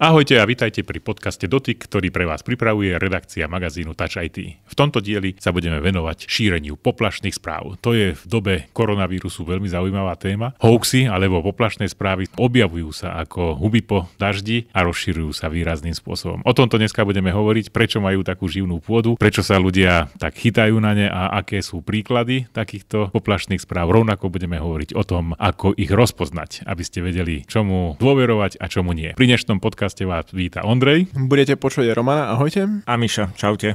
Ahojte a vitajte pri podcaste Dotyk, ktorý pre vás pripravuje redakcia magazínu Touch IT. V tomto dieli sa budeme venovať šíreniu poplašných správ. To je v dobe koronavírusu veľmi zaujímavá téma. Hoaxy alebo poplašné správy objavujú sa ako huby po daždi a rozširujú sa výrazným spôsobom. O tomto dneska budeme hovoriť, prečo majú takú živnú pôdu, prečo sa ľudia tak chytajú na ne a aké sú príklady takýchto poplašných správ. Rovnako budeme hovoriť o tom, ako ich rozpoznať, aby ste vedeli, čomu dôverovať a čomu nie. Pri dnešnom podcaste podcaste vás víta Ondrej. Budete počuť Romana, ahojte. A Miša, čaute.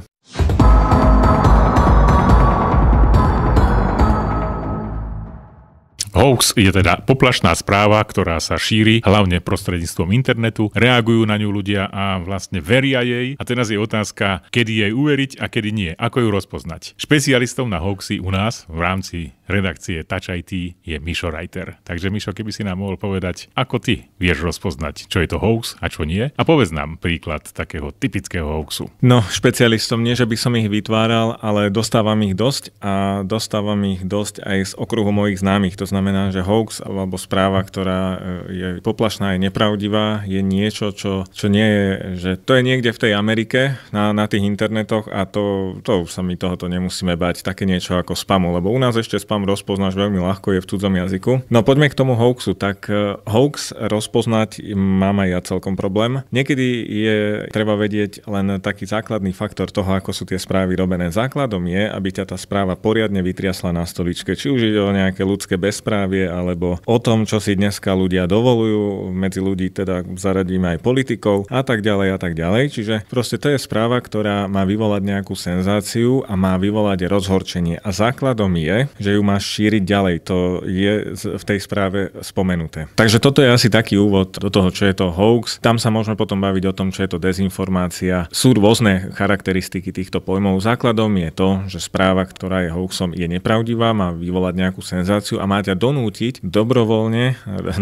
Hoax je teda poplašná správa, ktorá sa šíri hlavne prostredníctvom internetu, reagujú na ňu ľudia a vlastne veria jej. A teraz je otázka, kedy jej uveriť a kedy nie, ako ju rozpoznať. Špecialistov na hoaxy u nás v rámci redakcie Touch IT je Mišo Reiter. Takže Mišo, keby si nám mohol povedať, ako ty vieš rozpoznať, čo je to hoax a čo nie. A povedz nám príklad takého typického hoaxu. No, špecialistom nie, že by som ich vytváral, ale dostávam ich dosť a dostávam ich dosť aj z okruhu mojich známych. To znamená, že hoax alebo správa, ktorá e, je poplašná, je nepravdivá, je niečo, čo, čo nie je, že to je niekde v tej Amerike, na, na tých internetoch a to, to už sa my tohoto nemusíme bať. Také niečo ako spamu, lebo u nás ešte spam tam rozpoznáš veľmi ľahko, je v cudzom jazyku. No poďme k tomu hoaxu. Tak e, hoax rozpoznať mám aj ja celkom problém. Niekedy je treba vedieť len taký základný faktor toho, ako sú tie správy robené. Základom je, aby ťa tá správa poriadne vytriasla na stoličke. Či už ide o nejaké ľudské bezprávie, alebo o tom, čo si dneska ľudia dovolujú, medzi ľudí teda zaradíme aj politikov a tak ďalej a tak ďalej. Čiže proste to je správa, ktorá má vyvolať nejakú senzáciu a má vyvolať rozhorčenie. A základom je, že ju má šíriť ďalej. To je v tej správe spomenuté. Takže toto je asi taký úvod do toho, čo je to hoax. Tam sa môžeme potom baviť o tom, čo je to dezinformácia. Sú rôzne charakteristiky týchto pojmov. Základom je to, že správa, ktorá je hoaxom, je nepravdivá, má vyvolať nejakú senzáciu a má ťa donútiť dobrovoľne,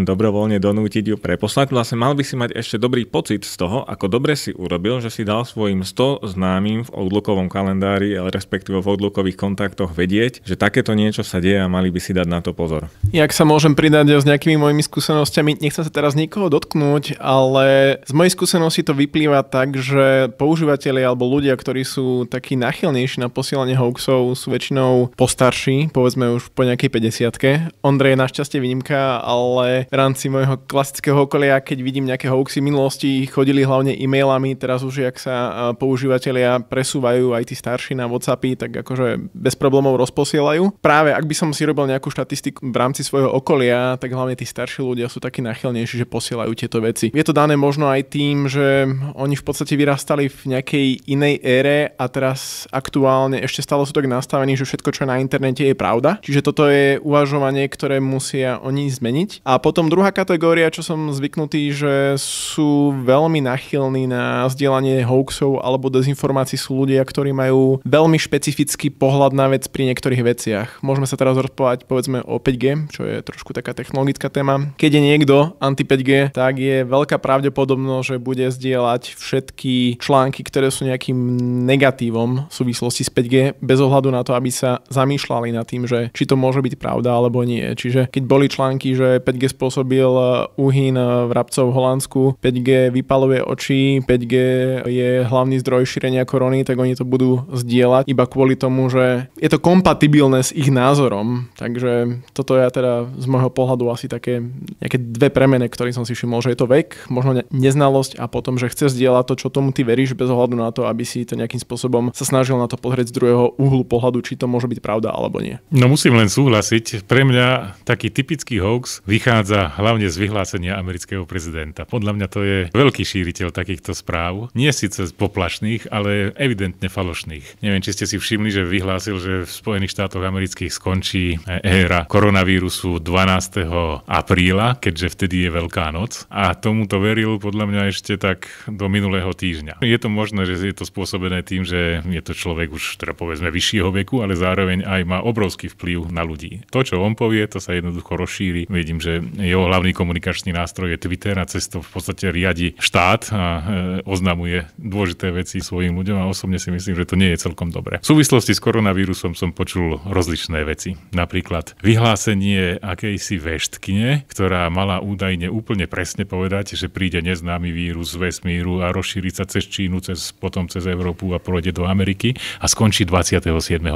dobrovoľne donútiť ju preposlať. Vlastne mal by si mať ešte dobrý pocit z toho, ako dobre si urobil, že si dal svojim 100 známym v odlukovom kalendári, ale respektíve v odlukových kontaktoch vedieť, že takéto niečo sa sa deje a mali by si dať na to pozor. Jak sa môžem pridať s nejakými mojimi skúsenostiami, nechcem sa teraz nikoho dotknúť, ale z mojej skúsenosti to vyplýva tak, že používateľi alebo ľudia, ktorí sú takí nachylnejší na posielanie hoaxov, sú väčšinou postarší, povedzme už po nejakej 50 Ondrej je našťastie výnimka, ale v rámci môjho klasického okolia, keď vidím nejaké hoaxy minulosti, chodili hlavne e-mailami, teraz už, ak sa používateľia presúvajú aj tí starší na Whatsappy, tak akože bez problémov rozposielajú. Práve ak ak by som si robil nejakú štatistiku v rámci svojho okolia, tak hlavne tí starší ľudia sú takí nachylnejší, že posielajú tieto veci. Je to dané možno aj tým, že oni v podstate vyrastali v nejakej inej ére a teraz aktuálne ešte stále sú tak nastavení, že všetko, čo je na internete, je pravda. Čiže toto je uvažovanie, ktoré musia oni zmeniť. A potom druhá kategória, čo som zvyknutý, že sú veľmi nachylní na zdieľanie hoaxov alebo dezinformácií sú ľudia, ktorí majú veľmi špecifický pohľad na vec pri niektorých veciach. Môžeme sa sa teraz rozprávať povedzme o 5G, čo je trošku taká technologická téma. Keď je niekto anti-5G, tak je veľká pravdepodobnosť, že bude zdieľať všetky články, ktoré sú nejakým negatívom v súvislosti s 5G, bez ohľadu na to, aby sa zamýšľali nad tým, že či to môže byť pravda alebo nie. Čiže keď boli články, že 5G spôsobil uhyn uh, uh, v Rabcov v Holandsku, 5G vypaluje oči, 5G je hlavný zdroj šírenia korony, tak oni to budú zdieľať iba kvôli tomu, že je to kompatibilné s ich názorom názorom. Takže toto ja teda z môjho pohľadu asi také nejaké dve premene, ktoré som si všimol, že je to vek, možno neznalosť a potom, že chceš zdieľať to, čo tomu ty veríš, bez ohľadu na to, aby si to nejakým spôsobom sa snažil na to pozrieť z druhého uhlu pohľadu, či to môže byť pravda alebo nie. No musím len súhlasiť. Pre mňa taký typický hoax vychádza hlavne z vyhlásenia amerického prezidenta. Podľa mňa to je veľký šíriteľ takýchto správ. Nie síce poplašných, ale evidentne falošných. Neviem, či ste si všimli, že vyhlásil, že v Spojených štátoch amerických skončí éra koronavírusu 12. apríla, keďže vtedy je Veľká noc. A tomuto veril podľa mňa ešte tak do minulého týždňa. Je to možné, že je to spôsobené tým, že je to človek už teda povedzme vyššieho veku, ale zároveň aj má obrovský vplyv na ľudí. To, čo on povie, to sa jednoducho rozšíri. Vidím, že jeho hlavný komunikačný nástroj je Twitter a cez to v podstate riadi štát a e, oznamuje dôležité veci svojim ľuďom a osobne si myslím, že to nie je celkom dobré. V súvislosti s koronavírusom som počul rozličné veci veci. Napríklad vyhlásenie akejsi veštkine, ktorá mala údajne úplne presne povedať, že príde neznámy vírus z vesmíru a rozšíri sa cez Čínu, cez, potom cez Európu a pôjde do Ameriky a skončí 27.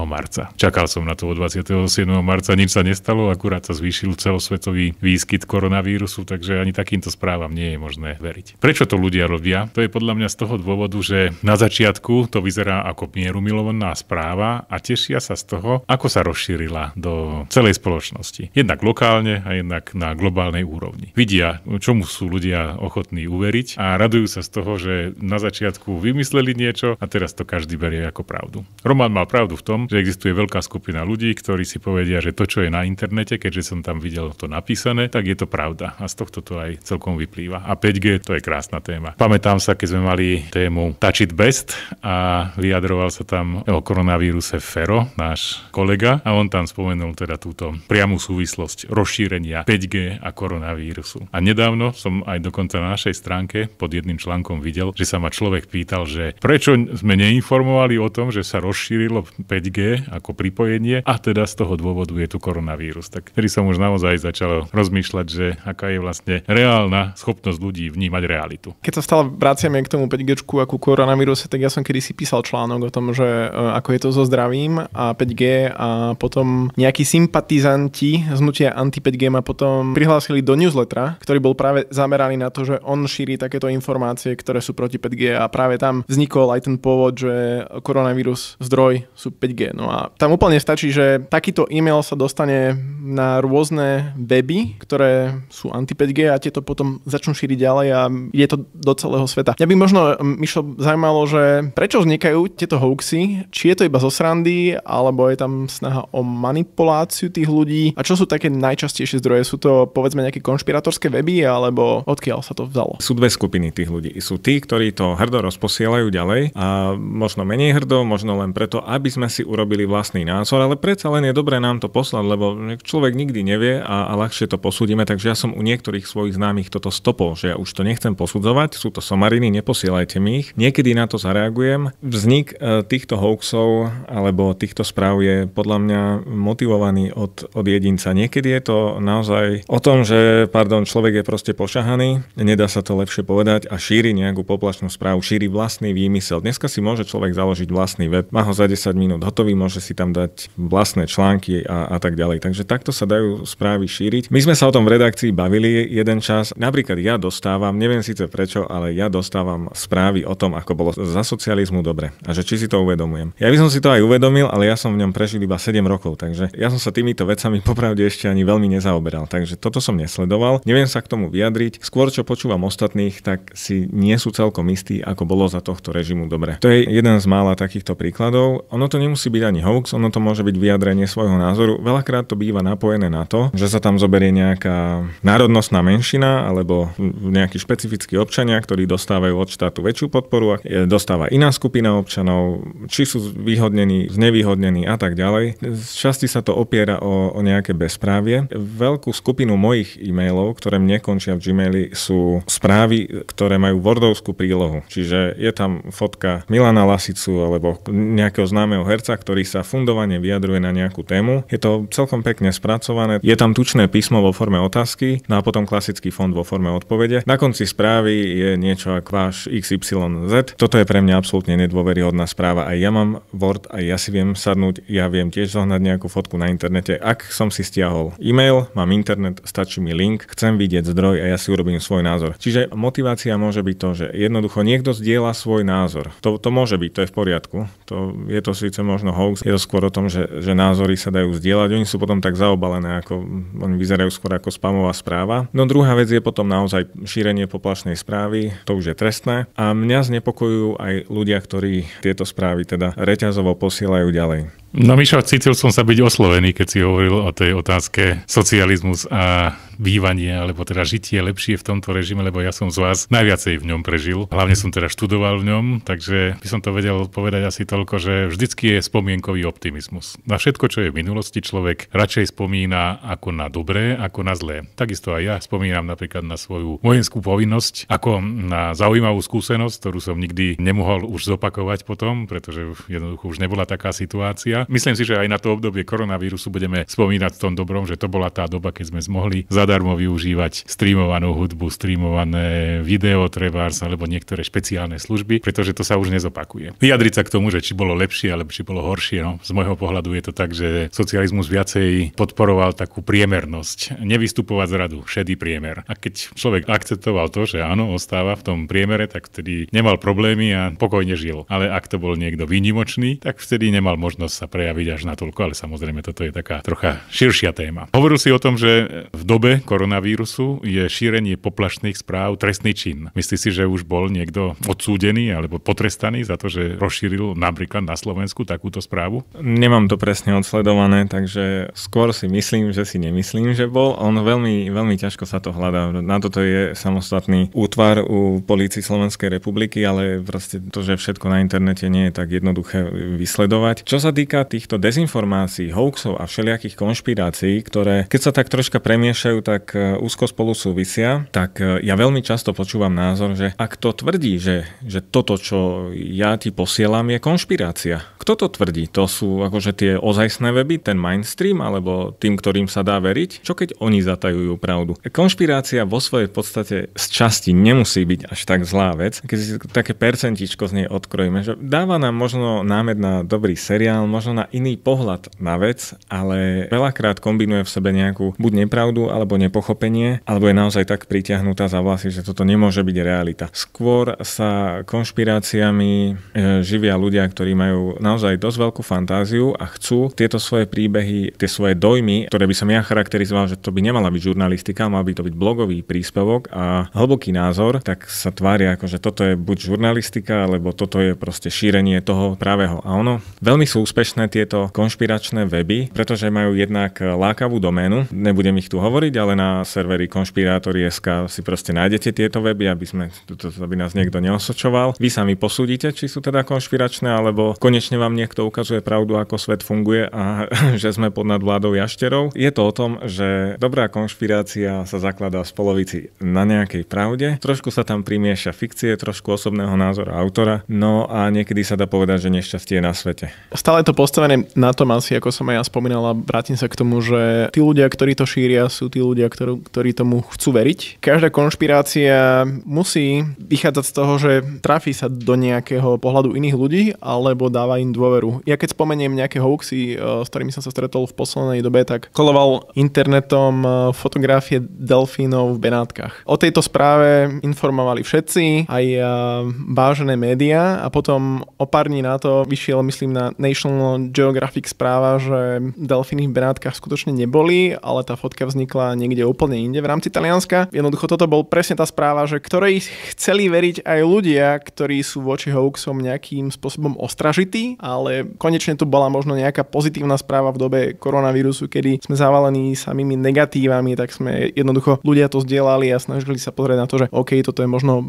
marca. Čakal som na to 27. marca, nič sa nestalo, akurát sa zvýšil celosvetový výskyt koronavírusu, takže ani takýmto správam nie je možné veriť. Prečo to ľudia robia? To je podľa mňa z toho dôvodu, že na začiatku to vyzerá ako mierumilovaná správa a tešia sa z toho, ako sa rozšíri rozšírila do celej spoločnosti. Jednak lokálne a jednak na globálnej úrovni. Vidia, čomu sú ľudia ochotní uveriť a radujú sa z toho, že na začiatku vymysleli niečo a teraz to každý berie ako pravdu. Roman má pravdu v tom, že existuje veľká skupina ľudí, ktorí si povedia, že to, čo je na internete, keďže som tam videl to napísané, tak je to pravda. A z tohto to aj celkom vyplýva. A 5G to je krásna téma. Pamätám sa, keď sme mali tému Touch it best a vyjadroval sa tam o koronavíruse Fero, náš kolega, a on tam tam spomenul teda túto priamu súvislosť rozšírenia 5G a koronavírusu. A nedávno som aj dokonca na našej stránke pod jedným článkom videl, že sa ma človek pýtal, že prečo sme neinformovali o tom, že sa rozšírilo 5G ako pripojenie a teda z toho dôvodu je tu koronavírus. Tak vtedy som už naozaj začal rozmýšľať, že aká je vlastne reálna schopnosť ľudí vnímať realitu. Keď sa stále vraciame k tomu 5G a ku koronavírusu, tak ja som kedysi písal článok o tom, že e, ako je to so zdravím a 5G a potom potom nejakí sympatizanti z hnutia Anti-5G ma potom prihlásili do newslettera, ktorý bol práve zameraný na to, že on šíri takéto informácie, ktoré sú proti 5G a práve tam vznikol aj ten pôvod, že koronavírus zdroj sú 5G. No a tam úplne stačí, že takýto e-mail sa dostane na rôzne weby, ktoré sú anti-5G a tieto potom začnú šíriť ďalej a je to do celého sveta. Mňa by možno, Mišo, zaujímalo, že prečo vznikajú tieto hoaxy, či je to iba zo srandy, alebo je tam snaha o manipuláciu tých ľudí? A čo sú také najčastejšie zdroje? Sú to povedzme nejaké konšpiratorské weby alebo odkiaľ sa to vzalo? Sú dve skupiny tých ľudí. Sú tí, ktorí to hrdo rozposielajú ďalej a možno menej hrdo, možno len preto, aby sme si urobili vlastný názor, ale predsa len je dobré nám to poslať, lebo človek nikdy nevie a, a ľahšie to posúdime, takže ja som u niektorých svojich známych toto stopol, že ja už to nechcem posudzovať, sú to somariny, neposielajte mi ich. Niekedy na to zareagujem. Vznik e, týchto hoaxov alebo týchto správ je podľa mňa motivovaný od, od jedinca. Niekedy je to naozaj o tom, že pardon, človek je proste pošahaný, nedá sa to lepšie povedať a šíri nejakú poplačnú správu, šíri vlastný výmysel. Dneska si môže človek založiť vlastný web, má ho za 10 minút hotový, môže si tam dať vlastné články a, a tak ďalej. Takže takto sa dajú správy šíriť. My sme sa o tom v redakcii bavili jeden čas. Napríklad ja dostávam, neviem síce prečo, ale ja dostávam správy o tom, ako bolo za socializmu dobre a že či si to uvedomujem. Ja by som si to aj uvedomil, ale ja som v ňom prežil iba 7 rokov, Takže ja som sa týmito vecami popravde ešte ani veľmi nezaoberal, takže toto som nesledoval. Neviem sa k tomu vyjadriť. Skôr, čo počúvam ostatných, tak si nie sú celkom istí, ako bolo za tohto režimu dobre. To je jeden z mála takýchto príkladov. Ono to nemusí byť ani hoax, ono to môže byť vyjadrenie svojho názoru. Veľakrát to býva napojené na to, že sa tam zoberie nejaká národnostná menšina alebo nejaký špecifický občania, ktorí dostávajú od štátu väčšiu podporu, dostáva iná skupina občanov, či sú výhodnení, znevýhodnení a tak ďalej časti sa to opiera o, o nejaké bezprávie. Veľkú skupinu mojich e-mailov, ktoré mne končia v Gmaili, sú správy, ktoré majú wordovskú prílohu. Čiže je tam fotka Milana Lasicu alebo nejakého známeho herca, ktorý sa fundovane vyjadruje na nejakú tému. Je to celkom pekne spracované. Je tam tučné písmo vo forme otázky, no a potom klasický fond vo forme odpovede. Na konci správy je niečo ako váš XYZ. Toto je pre mňa absolútne nedôveryhodná správa. Aj ja mám Word, aj ja si viem sadnúť, ja viem tiež zohnať nejakú fotku na internete. Ak som si stiahol e-mail, mám internet, stačí mi link, chcem vidieť zdroj a ja si urobím svoj názor. Čiže motivácia môže byť to, že jednoducho niekto zdieľa svoj názor. To, to môže byť, to je v poriadku. To, je to síce možno hoax, je to skôr o tom, že, že názory sa dajú zdieľať, oni sú potom tak zaobalené, ako oni vyzerajú skôr ako spamová správa. No druhá vec je potom naozaj šírenie poplašnej správy, to už je trestné. A mňa znepokojujú aj ľudia, ktorí tieto správy teda reťazovo posielajú ďalej. No Mišo, cítil som sa byť oslovený, keď si hovoril o tej otázke socializmus a bývanie alebo teda žitie lepšie v tomto režime, lebo ja som z vás najviacej v ňom prežil. Hlavne som teda študoval v ňom, takže by som to vedel povedať asi toľko, že vždycky je spomienkový optimizmus. Na všetko, čo je v minulosti, človek radšej spomína ako na dobré, ako na zlé. Takisto aj ja spomínam napríklad na svoju vojenskú povinnosť ako na zaujímavú skúsenosť, ktorú som nikdy nemohol už zopakovať potom, pretože jednoducho už nebola taká situácia. Myslím si, že aj na to obdobie koronavírusu budeme spomínať v tom dobrom, že to bola tá doba, keď sme mohli za zadarmo využívať streamovanú hudbu, streamované video, trebárs, alebo niektoré špeciálne služby, pretože to sa už nezopakuje. Vyjadriť sa k tomu, že či bolo lepšie alebo či bolo horšie, no, z môjho pohľadu je to tak, že socializmus viacej podporoval takú priemernosť, nevystupovať z radu, šedý priemer. A keď človek akceptoval to, že áno, ostáva v tom priemere, tak vtedy nemal problémy a pokojne žil. Ale ak to bol niekto výnimočný, tak vtedy nemal možnosť sa prejaviť až natoľko, ale samozrejme toto je taká trocha širšia téma. Hovoril si o tom, že v dobe, koronavírusu je šírenie poplašných správ trestný čin. Myslí si, že už bol niekto odsúdený alebo potrestaný za to, že rozšíril napríklad na Slovensku takúto správu? Nemám to presne odsledované, takže skôr si myslím, že si nemyslím, že bol. On veľmi, veľmi ťažko sa to hľadá. Na toto je samostatný útvar u Polícii Slovenskej republiky, ale proste to, že všetko na internete nie je tak jednoduché vysledovať. Čo sa týka týchto dezinformácií, hoaxov a všelijakých konšpirácií, ktoré keď sa tak troška premiešajú, tak e, úzko spolu súvisia, tak e, ja veľmi často počúvam názor, že ak to tvrdí, že, že toto, čo ja ti posielam, je konšpirácia. Kto to tvrdí? To sú akože tie ozajstné weby, ten mainstream, alebo tým, ktorým sa dá veriť? Čo keď oni zatajujú pravdu? Konšpirácia vo svojej podstate z časti nemusí byť až tak zlá vec, keď si také percentičko z nej odkrojíme, že dáva nám možno námed na dobrý seriál, možno na iný pohľad na vec, ale veľakrát kombinuje v sebe nejakú buď nepravdu, alebo alebo nepochopenie, alebo je naozaj tak pritiahnutá za vlasy, že toto nemôže byť realita. Skôr sa konšpiráciami e, živia ľudia, ktorí majú naozaj dosť veľkú fantáziu a chcú tieto svoje príbehy, tie svoje dojmy, ktoré by som ja charakterizoval, že to by nemala byť žurnalistika, mal by to byť blogový príspevok a hlboký názor, tak sa tvária ako, že toto je buď žurnalistika, alebo toto je proste šírenie toho pravého. A ono, veľmi sú úspešné tieto konšpiračné weby, pretože majú jednak lákavú doménu, nebudem ich tu hovoriť, ale na serveri konšpirátori.sk si proste nájdete tieto weby, aby, sme, aby nás niekto neosočoval. Vy sami posúdite, či sú teda konšpiračné, alebo konečne vám niekto ukazuje pravdu, ako svet funguje a že sme pod nad vládou jašterov. Je to o tom, že dobrá konšpirácia sa zakladá z polovici na nejakej pravde, trošku sa tam primieša fikcie, trošku osobného názora autora, no a niekedy sa dá povedať, že nešťastie je na svete. Stále to postavené na tom asi, ako som aj ja spomínala, vrátim sa k tomu, že tí ľudia, ktorí to šíria, sú tí ľudia, ktorú, ktorí tomu chcú veriť. Každá konšpirácia musí vychádzať z toho, že trafí sa do nejakého pohľadu iných ľudí alebo dáva im dôveru. Ja keď spomeniem nejaké hoaxy, eh, s ktorými som sa stretol v poslednej dobe, tak koloval internetom eh, fotografie delfínov v Benátkach. O tejto správe informovali všetci, aj eh, vážené médiá a potom o pár dní na to vyšiel, myslím, na National Geographic správa, že delfíny v Benátkach skutočne neboli, ale tá fotka vznikla niekde úplne inde v rámci Talianska. Jednoducho toto bol presne tá správa, že ktorej chceli veriť aj ľudia, ktorí sú voči hoaxom nejakým spôsobom ostražití, ale konečne tu bola možno nejaká pozitívna správa v dobe koronavírusu, kedy sme zavalení samými negatívami, tak sme jednoducho ľudia to zdieľali a snažili sa pozrieť na to, že OK, toto je možno um,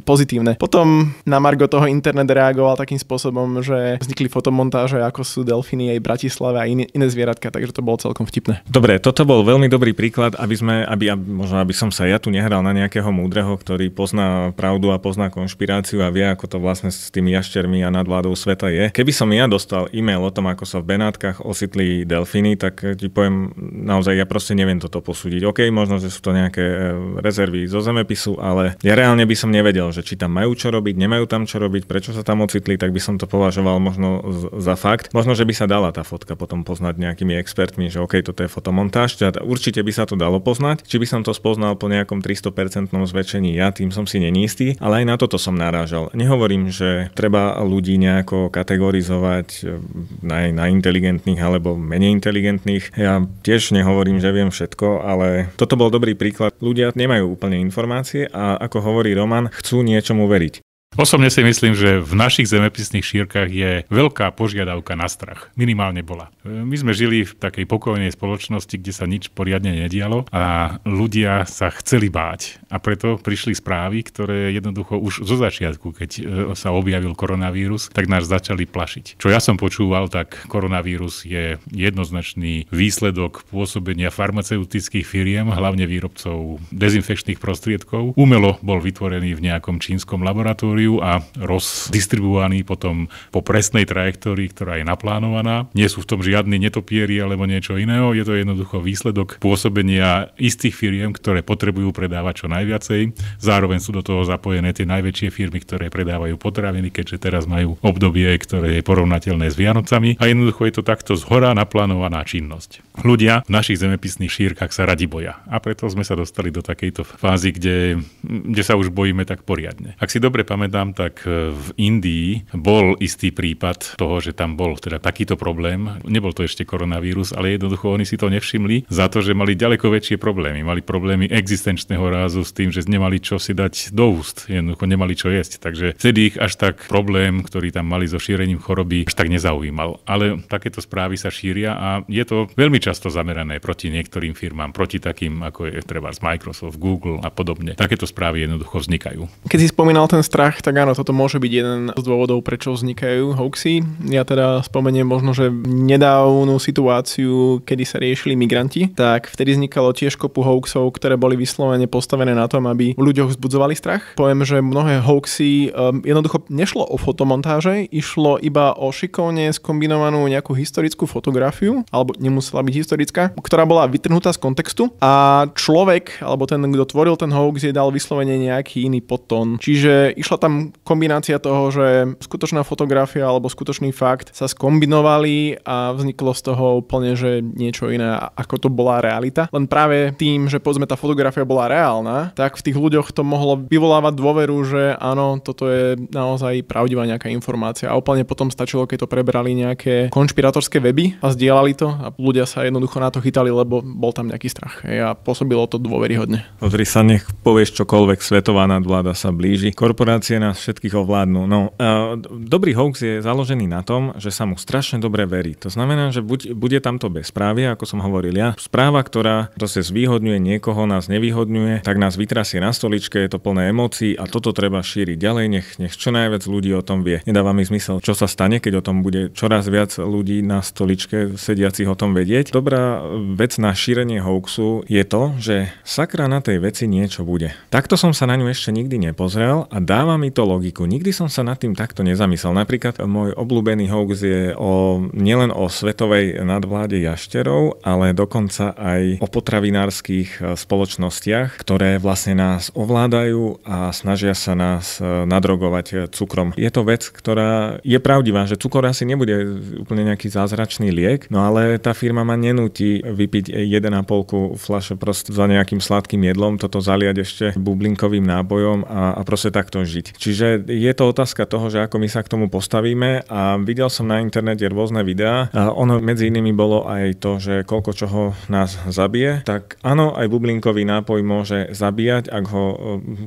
pozitívne. Potom na Margo toho internet reagoval takým spôsobom, že vznikli fotomontáže, ako sú delfíny aj Bratislava a iné, iné zvieratka, takže to bolo celkom vtipné. Dobre, toto bol veľmi dobrý príklad napríklad, aby sme, aby, aby, možno aby som sa ja tu nehral na nejakého múdreho, ktorý pozná pravdu a pozná konšpiráciu a vie, ako to vlastne s tými jaštermi a nadvládou sveta je. Keby som ja dostal e-mail o tom, ako sa v Benátkach ositli delfíny, tak ti poviem, naozaj ja proste neviem toto posúdiť. OK, možno, že sú to nejaké e, rezervy zo zemepisu, ale ja reálne by som nevedel, že či tam majú čo robiť, nemajú tam čo robiť, prečo sa tam ocitli, tak by som to považoval možno za fakt. Možno, že by sa dala tá fotka potom poznať nejakými expertmi, že OK, toto je fotomontáž. Teda určite by sa to dalo poznať. Či by som to spoznal po nejakom 300% zväčšení ja, tým som si nenistý, ale aj na toto som narážal. Nehovorím, že treba ľudí nejako kategorizovať eh, na, na inteligentných alebo menej inteligentných. Ja tiež nehovorím, že viem všetko, ale toto bol dobrý príklad. Ľudia nemajú úplne informácie a ako hovorí Roman, chcú niečomu veriť. Osobne si myslím, že v našich zemepisných šírkach je veľká požiadavka na strach. Minimálne bola. My sme žili v takej pokojnej spoločnosti, kde sa nič poriadne nedialo a ľudia sa chceli báť. A preto prišli správy, ktoré jednoducho už zo začiatku, keď e, sa objavil koronavírus, tak nás začali plašiť. Čo ja som počúval, tak koronavírus je jednoznačný výsledok pôsobenia farmaceutických firiem, hlavne výrobcov dezinfekčných prostriedkov. Umelo bol vytvorený v nejakom čínskom laboratóriu históriu a rozdistribuovaní potom po presnej trajektórii, ktorá je naplánovaná. Nie sú v tom žiadni netopieri alebo niečo iného, je to jednoducho výsledok pôsobenia istých firiem, ktoré potrebujú predávať čo najviacej. Zároveň sú do toho zapojené tie najväčšie firmy, ktoré predávajú potraviny, keďže teraz majú obdobie, ktoré je porovnateľné s Vianocami. A jednoducho je to takto zhora naplánovaná činnosť. Ľudia v našich zemepisných šírkach sa radi boja. A preto sme sa dostali do takejto fázy, kde, kde sa už bojíme tak poriadne. Ak si dobre pamätám, pamätám, tak e, v Indii bol istý prípad toho, že tam bol teda takýto problém. Nebol to ešte koronavírus, ale jednoducho oni si to nevšimli za to, že mali ďaleko väčšie problémy. Mali problémy existenčného rázu s tým, že nemali čo si dať do úst, jednoducho nemali čo jesť. Takže vtedy ich až tak problém, ktorý tam mali so šírením choroby, až tak nezaujímal. Ale takéto správy sa šíria a je to veľmi často zamerané proti niektorým firmám, proti takým ako je treba z Microsoft, Google a podobne. Takéto správy jednoducho vznikajú. Keď si spomínal ten strach tak áno, toto môže byť jeden z dôvodov, prečo vznikajú hoaxy. Ja teda spomeniem možno, že nedávnu situáciu, kedy sa riešili migranti, tak vtedy vznikalo tiež kopu hoaxov, ktoré boli vyslovene postavené na tom, aby v ľuďoch vzbudzovali strach. Poviem, že mnohé hoaxy um, jednoducho nešlo o fotomontáže, išlo iba o šikovne skombinovanú nejakú historickú fotografiu, alebo nemusela byť historická, ktorá bola vytrhnutá z kontextu a človek, alebo ten, kto tvoril ten hoax, je dal vyslovene nejaký iný potom. Čiže išla tam tam kombinácia toho, že skutočná fotografia alebo skutočný fakt sa skombinovali a vzniklo z toho úplne, že niečo iné, ako to bola realita. Len práve tým, že povedzme tá fotografia bola reálna, tak v tých ľuďoch to mohlo vyvolávať dôveru, že áno, toto je naozaj pravdivá nejaká informácia. A úplne potom stačilo, keď to prebrali nejaké konšpiratorské weby a zdieľali to a ľudia sa jednoducho na to chytali, lebo bol tam nejaký strach. Hej, a pôsobilo to dôveryhodne. Pozri sa, nech povieš čokoľvek, svetová nadvláda sa blíži. Korporácie nás všetkých ovládnu. No, e, dobrý hoax je založený na tom, že sa mu strašne dobre verí. To znamená, že buď, bude tamto bezprávie, ako som hovoril ja, správa, ktorá proste zvýhodňuje niekoho, nás nevýhodňuje, tak nás vytrasie na stoličke, je to plné emócií a toto treba šíriť ďalej, nech, nech čo najviac ľudí o tom vie. Nedáva mi zmysel, čo sa stane, keď o tom bude čoraz viac ľudí na stoličke sediacich o tom vedieť. Dobrá vec na šírenie hoaxu je to, že sakra na tej veci niečo bude. Takto som sa na ňu ešte nikdy nepozrel a dávam mi to logiku. Nikdy som sa nad tým takto nezamyslel. Napríklad môj obľúbený hoax je o, nielen o svetovej nadvláde jašterov, ale dokonca aj o potravinárskych e, spoločnostiach, ktoré vlastne nás ovládajú a snažia sa nás e, nadrogovať e, cukrom. Je to vec, ktorá je pravdivá, že cukor asi nebude úplne nejaký zázračný liek, no ale tá firma ma nenúti vypiť 1,5 fľaše proste za nejakým sladkým jedlom, toto zaliať ešte bublinkovým nábojom a, a proste takto žiť. Čiže je to otázka toho, že ako my sa k tomu postavíme a videl som na internete rôzne videá. A ono medzi inými bolo aj to, že koľko čoho nás zabije. Tak áno, aj bublinkový nápoj môže zabíjať, ak ho e,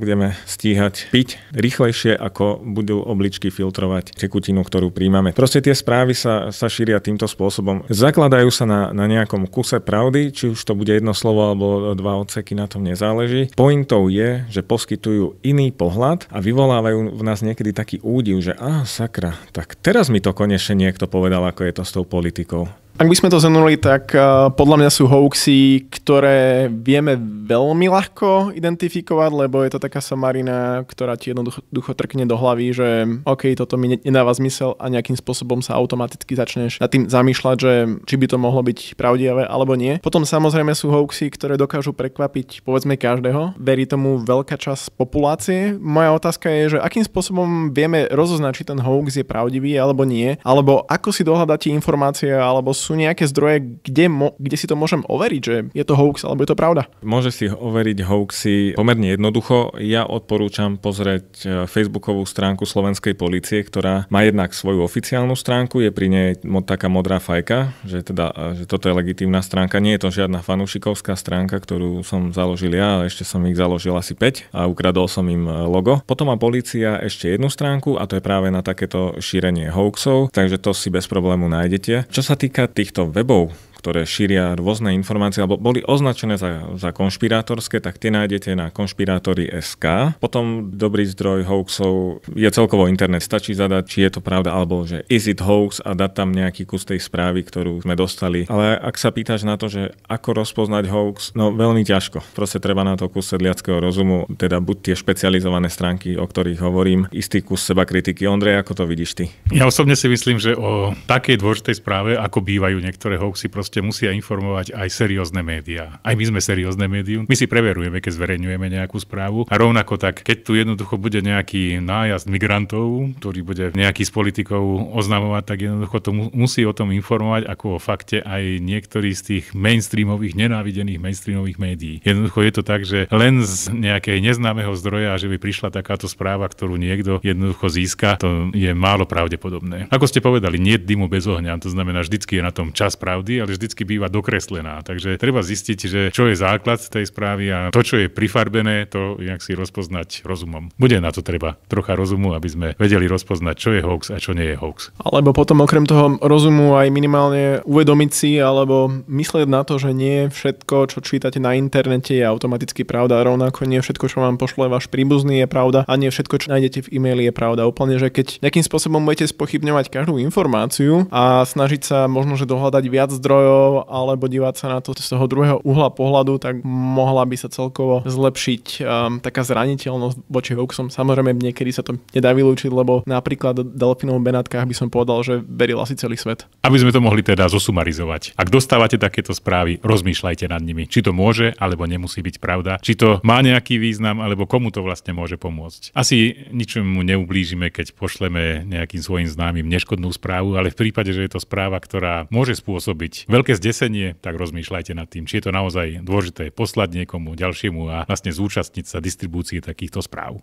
budeme stíhať piť rýchlejšie, ako budú obličky filtrovať tekutinu, ktorú príjmame. Proste tie správy sa, sa šíria týmto spôsobom. Zakladajú sa na, na nejakom kuse pravdy, či už to bude jedno slovo alebo dva odseky, na tom nezáleží. Pointou je, že poskytujú iný pohľad a vyvolajú vyvolávajú v nás niekedy taký údiv, že a sakra, tak teraz mi to konečne niekto povedal, ako je to s tou politikou. Ak by sme to zhrnuli, tak eh, podľa mňa sú hoaxy, ktoré vieme veľmi ľahko identifikovať, lebo je to taká samarina, ktorá ti jednoducho trkne do hlavy, že OK, toto mi nedáva zmysel a nejakým spôsobom sa automaticky začneš nad tým zamýšľať, že či by to mohlo byť pravdivé alebo nie. Potom samozrejme sú hoaxy, ktoré dokážu prekvapiť povedzme každého. Verí tomu veľká časť populácie. Moja otázka je, že akým spôsobom vieme rozoznať, či ten hoax je pravdivý alebo nie, alebo ako si dohľadáte informácie alebo sú nejaké zdroje, kde, mo- kde si to môžem overiť, že je to hoax alebo je to pravda? Môže si overiť hoaxy pomerne jednoducho. Ja odporúčam pozrieť e, facebookovú stránku slovenskej policie, ktorá má jednak svoju oficiálnu stránku, je pri nej taká modrá fajka, že, teda, e, že toto je legitímna stránka. Nie je to žiadna fanúšikovská stránka, ktorú som založil ja, ale ešte som ich založil asi 5 a ukradol som im e, logo. Potom má policia ešte jednu stránku a to je práve na takéto šírenie hoaxov, takže to si bez problému nájdete. Čo sa týka týchto webov ktoré šíria rôzne informácie alebo boli označené za, za konšpirátorské, tak tie nájdete na konšpirátory.sk. Potom dobrý zdroj hoaxov je celkovo internet. Stačí zadať, či je to pravda alebo že is it hoax a dať tam nejaký kus tej správy, ktorú sme dostali. Ale ak sa pýtaš na to, že ako rozpoznať hoax, no veľmi ťažko. Proste treba na to kus sedliackého rozumu, teda buď tie špecializované stránky, o ktorých hovorím, istý kus seba kritiky. Ondrej, ako to vidíš ty? Ja osobne si myslím, že o takej dôležitej správe, ako bývajú niektoré hoaxy, proste proste musia informovať aj seriózne médiá. Aj my sme seriózne médium. My si preverujeme, keď zverejňujeme nejakú správu. A rovnako tak, keď tu jednoducho bude nejaký nájazd migrantov, ktorý bude nejaký z politikov oznamovať, tak jednoducho to musí o tom informovať ako o fakte aj niektorý z tých mainstreamových, nenávidených mainstreamových médií. Jednoducho je to tak, že len z nejakej neznámeho zdroja, že by prišla takáto správa, ktorú niekto jednoducho získa, to je málo pravdepodobné. Ako ste povedali, nie dymu bez ohňa, to znamená, vždycky je na tom čas pravdy, ale vždy vždycky býva dokreslená. Takže treba zistiť, že čo je základ tej správy a to, čo je prifarbené, to jak si rozpoznať rozumom. Bude na to treba trocha rozumu, aby sme vedeli rozpoznať, čo je hoax a čo nie je hoax. Alebo potom okrem toho rozumu aj minimálne uvedomiť si alebo myslieť na to, že nie všetko, čo čítate na internete je automaticky pravda. Rovnako nie všetko, čo vám pošle váš príbuzný je pravda a nie všetko, čo nájdete v e-maili je pravda. Úplne, že keď nejakým spôsobom budete spochybňovať každú informáciu a snažiť sa možno, že dohľadať viac zdrojov, zdrojov alebo dívať sa na to z toho druhého uhla pohľadu, tak mohla by sa celkovo zlepšiť um, taká zraniteľnosť voči hoaxom. Samozrejme, niekedy sa to nedá vylúčiť, lebo napríklad v delfínov Benátkach by som povedal, že veril asi celý svet. Aby sme to mohli teda zosumarizovať. Ak dostávate takéto správy, rozmýšľajte nad nimi. Či to môže alebo nemusí byť pravda. Či to má nejaký význam alebo komu to vlastne môže pomôcť. Asi ničomu neublížime, keď pošleme nejakým svojim známym neškodnú správu, ale v prípade, že je to správa, ktorá môže spôsobiť veľké zdesenie, tak rozmýšľajte nad tým, či je to naozaj dôležité poslať niekomu ďalšiemu a vlastne zúčastniť sa distribúcie takýchto správ.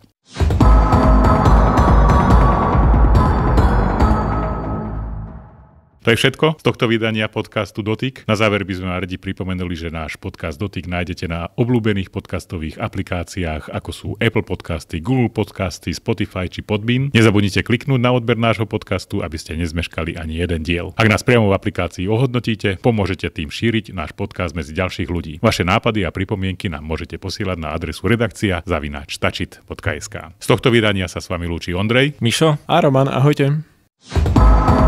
To je všetko z tohto vydania podcastu Dotyk. Na záver by sme vám radi pripomenuli, že náš podcast Dotyk nájdete na obľúbených podcastových aplikáciách, ako sú Apple Podcasty, Google Podcasty, Spotify či Podbean. Nezabudnite kliknúť na odber nášho podcastu, aby ste nezmeškali ani jeden diel. Ak nás priamo v aplikácii ohodnotíte, pomôžete tým šíriť náš podcast medzi ďalších ľudí. Vaše nápady a pripomienky nám môžete posielať na adresu redakcia zavináčtačit.sk. Z tohto vydania sa s vami lúči Ondrej, Mišo a Roman. Ahojte. you